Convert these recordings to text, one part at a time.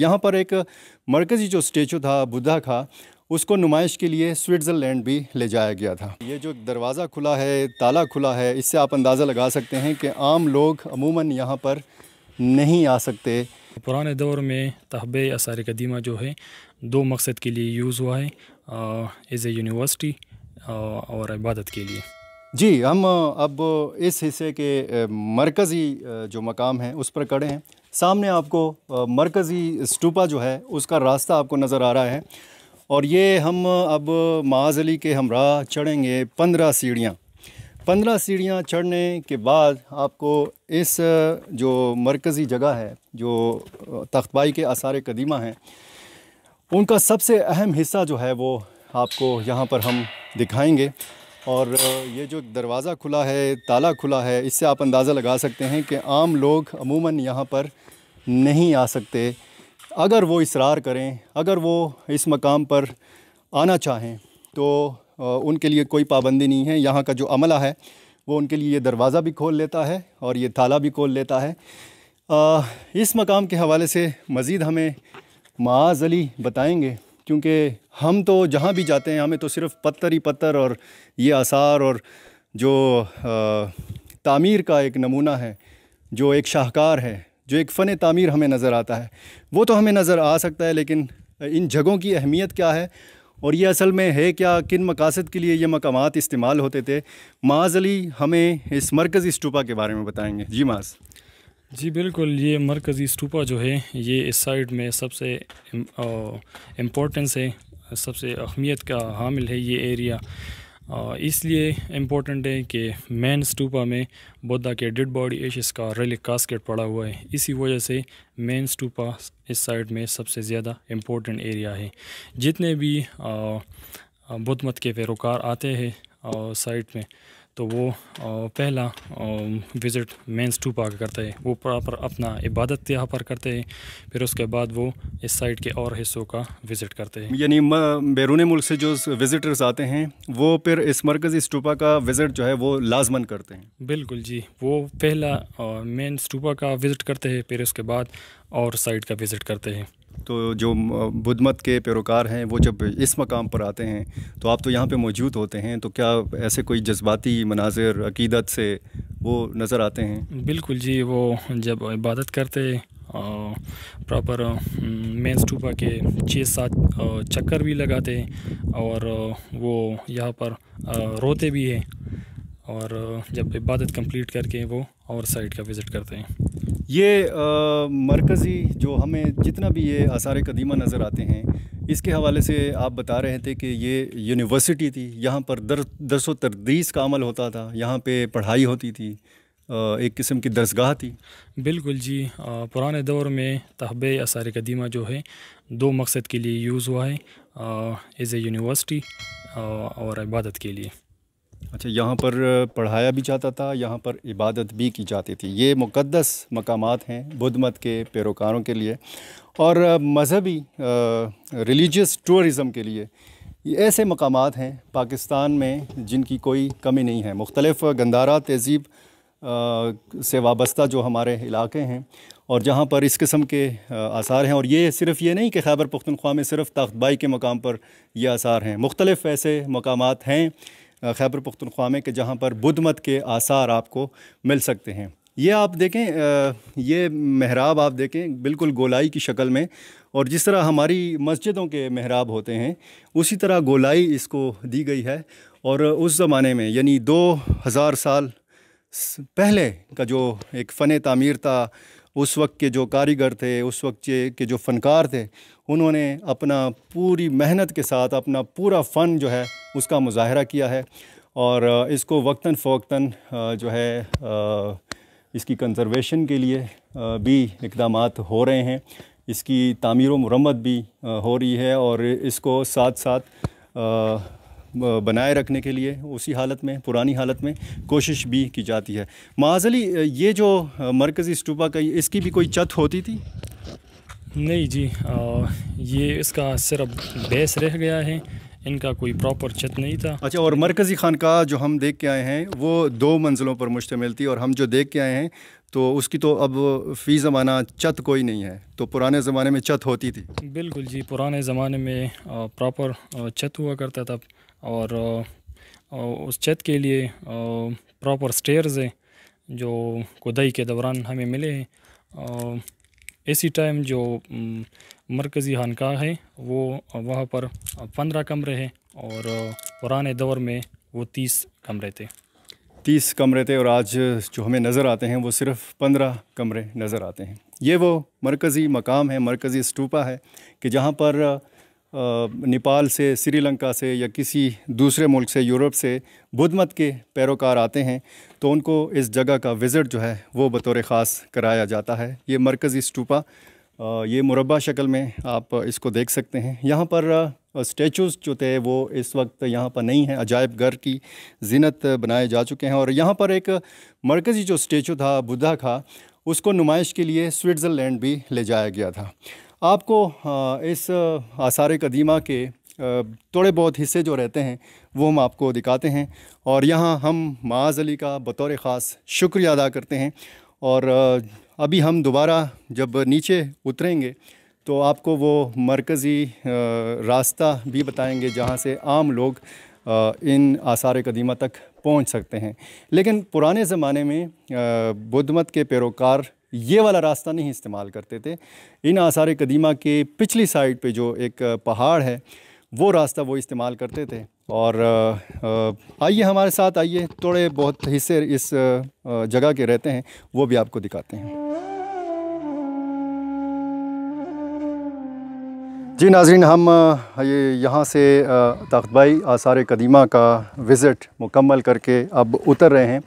यहाँ पर एक मरकज़ी जो स्टेचू था बुद्धा का उसको नुमाइश के लिए स्विट्ज़रलैंड भी ले जाया गया था ये जो दरवाज़ा खुला है ताला खुला है इससे आप अंदाज़ा लगा सकते हैं कि आम लोग अमूमन यहाँ पर नहीं आ सकते पुराने दौर में तहब आसार कदीमा जो है दो मकसद के लिए यूज़ हुआ है एज़ ए यूनिवर्सिटी और इबादत के लिए जी हम अब इस हिस्से के मरकज़ी जो मकाम है उस पर खड़े हैं सामने आपको मरकज़ी स्टूपा जो है उसका रास्ता आपको नज़र आ रहा है और ये हम अब माज अली के हमरा चढ़ेंगे पंद्रह सीढ़ियाँ पंद्रह सीढ़ियाँ चढ़ने के बाद आपको इस जो मरकज़ी जगह है जो तख्तबाई के आसार कदीमा हैं उनका सबसे अहम हिस्सा जो है वो आपको यहाँ पर हम दिखाएंगे और ये जो दरवाज़ा खुला है ताला खुला है इससे आप अंदाज़ा लगा सकते हैं कि आम लोग अमूमन यहाँ पर नहीं आ सकते अगर वो इसरार करें अगर वो इस मकाम पर आना चाहें तो उनके लिए कोई पाबंदी नहीं है यहाँ का जो अमला है वो उनके लिए ये दरवाज़ा भी खोल लेता है और ये ताला भी खोल लेता है आ, इस मकाम के हवाले से मज़ीद हमें माज अली बताएँगे क्योंकि हम तो जहाँ भी जाते हैं हमें तो सिर्फ पत्थर ही पत्थर और ये आसार और जो तामीर का एक नमूना है जो एक शाहकार है जो एक फ़न तामीर हमें नज़र आता है वो तो हमें नज़र आ सकता है लेकिन इन जगहों की अहमियत क्या है और ये असल में है क्या किन मकासद के लिए ये मकाम इस्तेमाल होते थे माज अली हमें इस मरकज़ी स्टूपा के बारे में बताएँगे जी माज जी बिल्कुल ये मरकज़ी स्टूपा जो है ये इस साइड में सबसे इम्पोर्टेंस है सबसे अहमियत का हामिल है ये एरिया इसलिए इम्पोर्टेंट है कि मैन स्टूपा में बुद्धा के डेड बॉडी एशेस का रेलिक कास्केट पड़ा हुआ है इसी वजह से मैन स्टूपा इस साइड में सबसे ज़्यादा इम्पोर्टेंट एरिया है जितने भी बुद्ध मत के पैरोकार आते हैं साइड में तो वो पहला विज़िट मेंस टू पाक करते हैं वो प्रॉपर अपना इबादत यहाँ पर करते हैं फिर उसके बाद वो इस साइड के और हिस्सों का विज़िट करते हैं यानी बैरून मुल्क से जो विज़िटर्स आते हैं वो फिर इस मरकज़ी स्टूपा का विज़िट जो है वो लाजमन करते हैं बिल्कुल जी वो पहला मेन स्टूपा का विज़िट करते हैं फिर उसके बाद और साइड का विज़िट करते हैं तो जो बुद्ध मत के पैरोकार हैं वो जब इस मकाम पर आते हैं तो आप तो यहाँ पे मौजूद होते हैं तो क्या ऐसे कोई जज्बाती मनाजिर अकीदत से वो नज़र आते हैं बिल्कुल जी वो जब इबादत करते प्रॉपर मेन स्टूपा के छः सात चक्कर भी लगाते और वो यहाँ पर रोते भी हैं और जब इबादत कंप्लीट करके वो और साइड का विज़िट करते हैं ये मरकज़ी जो हमें जितना भी ये आसार कदीमा नज़र आते हैं इसके हवाले से आप बता रहे थे कि ये यूनिवर्सिटी थी यहाँ पर दर दरस तरदीस का अमल होता था यहाँ पे पढ़ाई होती थी एक किस्म की दरसगाह थी बिल्कुल जी पुराने दौर में तहब आसार कदीमा जो है दो मकसद के लिए यूज़ हुआ है एज़ ए यूनिवर्सिटी और इबादत के लिए अच्छा यहाँ पर पढ़ाया भी जाता था यहाँ पर इबादत भी की जाती थी ये मुक़दस मकाम हैं बुद्ध मत के पैरोकारों के लिए और मजहबी रिलीजियस टूरिज़म के लिए ऐसे मकाम हैं पाकिस्तान में जिनकी कोई कमी नहीं है मुख्तलफ़ गंदारा तहज़ीब से वाबस्ता जो हमारे इलाके हैं और जहाँ पर इस किस्म के आसार हैं और ये सिर्फ ये नहीं कि खैबर पख्तनख्वा में सिर्फ तख्तबाई के मकाम पर ये आसार हैं मुख्तलफ़ ऐसे मकाम हैं खैबर पुख्तनख्वा में कि जहाँ पर बुद्ध मत के आसार आपको मिल सकते हैं ये आप देखें ये महराब आप देखें बिल्कुल गोलाई की शक्ल में और जिस तरह हमारी मस्जिदों के महराब होते हैं उसी तरह गोलाई इसको दी गई है और उस ज़माने में यानी दो हज़ार साल पहले का जो एक फ़न तमीर था उस वक्त के जो कारीगर थे उस वक्त के जो फ़नकार थे उन्होंने अपना पूरी मेहनत के साथ अपना पूरा फ़न जो है उसका मुजाहरा किया है और इसको वक्ता फ़वक्ता जो है इसकी कंजर्वेशन के लिए भी इकदाम हो रहे हैं इसकी तमीर मरम्मत भी हो रही है और इसको साथ साथ बनाए रखने के लिए उसी हालत में पुरानी हालत में कोशिश भी की जाती है माजली ये जो मरकज़ी स्टूपा का इसकी भी कोई छत होती थी नहीं जी आ, ये इसका सिर्फ बेस रह गया है इनका कोई प्रॉपर छत नहीं था अच्छा और मरकज़ी खानका जो हम देख के आए हैं वो दो मंजिलों पर मुश्तमिल थी और हम जो देख के आए हैं तो उसकी तो अब फ़ी ज़माना छत कोई नहीं है तो पुराने ज़माने में छत होती थी बिल्कुल जी पुराने ज़माने में प्रॉपर छत हुआ करता था और उस छत के लिए प्रॉपर स्टेयर्स हैं जो खुदाई के दौरान हमें मिले हैं इसी टाइम जो मरकज़ी खानका है वो वहाँ पर पंद्रह कमरे हैं और पुराने दौर में वो तीस कमरे थे तीस कमरे थे और आज जो हमें नज़र आते हैं वो सिर्फ पंद्रह कमरे नज़र आते हैं ये वो मरकज़ी मकाम है मरकज़ी स्टूपा है कि जहाँ पर नेपाल से श्रीलंका से या किसी दूसरे मुल्क से यूरोप से बुद्ध मत के पैरोकार आते हैं तो उनको इस जगह का विज़िट जो है वो बतौर ख़ास कराया जाता है ये मरकज़ी स्टूपा ये मुरबा शक्ल में आप इसको देख सकते हैं यहाँ पर स्टेचूज़ जो थे वो इस वक्त यहाँ पर नहीं हैं अजायब घर की जीनत बनाए जा चुके हैं और यहाँ पर एक मरकज़ी जो स्टेचू था बुद्धा का उसको नुमाइश के लिए स्विट्ज़रलैंड भी ले जाया गया था आपको इस आसार कदीमा के थोड़े बहुत हिस्से जो रहते हैं वो हम आपको दिखाते हैं और यहाँ हम माज अली का बतौर ख़ास शुक्रिया अदा करते हैं और अभी हम दोबारा जब नीचे उतरेंगे तो आपको वो मरकज़ी रास्ता भी बताएंगे जहाँ से आम लोग इन आसार कदीमा तक पहुँच सकते हैं लेकिन पुराने ज़माने में बुद्ध मत के पैरोकार ये वाला रास्ता नहीं इस्तेमाल करते थे इन आसार कदीमा के पिछली साइड पे जो एक पहाड़ है वो रास्ता वो इस्तेमाल करते थे और आइए हमारे साथ आइए थोड़े बहुत हिस्से इस जगह के रहते हैं वो भी आपको दिखाते हैं जी नाजरीन हम ये यहाँ से तख्तबाई आसार कदीमा का विज़िट मुकम्मल करके अब उतर रहे हैं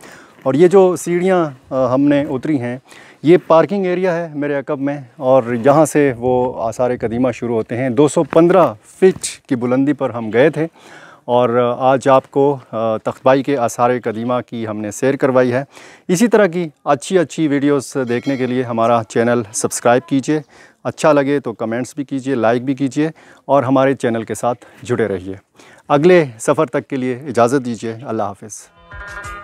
और ये जो सीढ़ियाँ हमने उतरी हैं ये पार्किंग एरिया है मेरे अकब में और यहाँ से वो आसार कदीमा शुरू होते हैं 215 फिट की बुलंदी पर हम गए थे और आज आपको तखबाई के आसार कदीमा की हमने सैर करवाई है इसी तरह की अच्छी अच्छी वीडियोस देखने के लिए हमारा चैनल सब्सक्राइब कीजिए अच्छा लगे तो कमेंट्स भी कीजिए लाइक भी कीजिए और हमारे चैनल के साथ जुड़े रहिए अगले सफ़र तक के लिए इजाज़त दीजिए अल्लाह हाफिज़